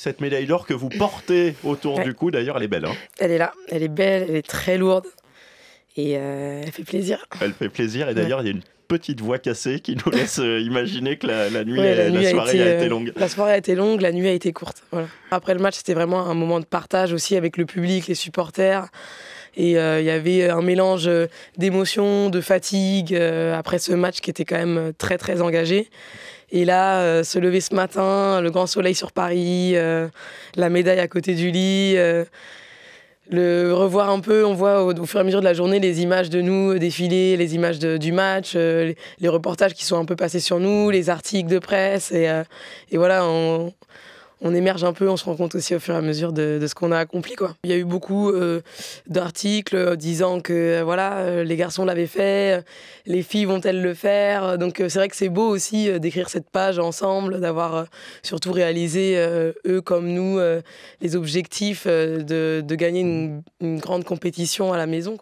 cette médaille d'or que vous portez autour du cou. D'ailleurs, elle est belle. Hein. elle est là, elle est belle, elle est très lourde et euh, elle fait plaisir. Elle fait plaisir et d'ailleurs, il y a une petite voix cassée qui nous laisse euh, imaginer que la, nuit, la, soirée a été, euh, longue. La soirée a été longue, la nuit a été courte. Voilà. Après le match, c'était vraiment un moment de partage aussi avec le public, les supporters. Et euh, il y avait un mélange d'émotions, de fatigue après ce match qui était quand même très très engagé. Et là, se lever ce matin, le grand soleil sur Paris, la médaille à côté du lit le revoir un peu, on voit au, fur et à mesure de la journée les images de nous euh, défiler, les images du match, euh, les, reportages qui sont un peu passés sur nous, les articles de presse. Et, euh, et voilà, on, on émerge un peu, on se rend compte aussi au fur et à mesure de, ce qu'on a accompli. Quoi. Il y a eu beaucoup euh, d'articles disant que euh, voilà, euh, les garçons l'avaient fait, les filles vont-elles le faire Donc c'est vrai que c'est beau aussi d'écrire cette page ensemble, d'avoir surtout réalisé, eux comme nous, les objectifs de, gagner une, une, grande compétition à la maison.